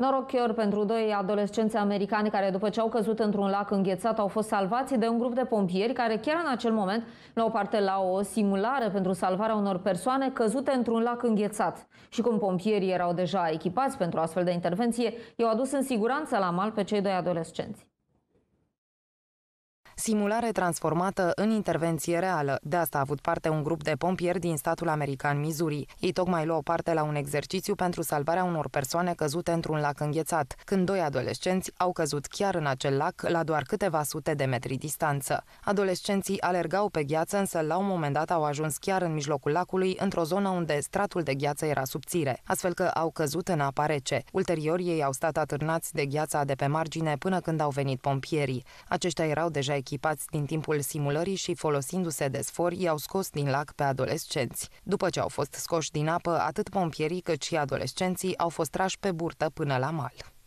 Noroc chiar pentru doi adolescenți americani care după ce au căzut într-un lac înghețat au fost salvați de un grup de pompieri care chiar în acel moment luau parte la o simulare pentru salvarea unor persoane căzute într-un lac înghețat. Și cum pompierii erau deja echipați pentru astfel de intervenție, i-au adus în siguranță la mal pe cei doi adolescenți. Simulare transformată în intervenție reală. De asta a avut parte un grup de pompieri din statul american Missouri. Ei tocmai luau parte la un exercițiu pentru salvarea unor persoane căzute într-un lac înghețat, când doi adolescenți au căzut chiar în acel lac la doar câteva sute de metri distanță. Adolescenții alergau pe gheață, însă la un moment dat au ajuns chiar în mijlocul lacului, într-o zonă unde stratul de gheață era subțire, astfel că au căzut în apa rece. Ulterior, ei au stat atârnați de gheața de pe margine până când au venit pompierii. Aceștia erau deja echipați echipați din timpul simulării și folosindu-se de sfori, i-au scos din lac pe adolescenți. După ce au fost scoși din apă, atât pompierii cât și adolescenții au fost trași pe burtă până la mal.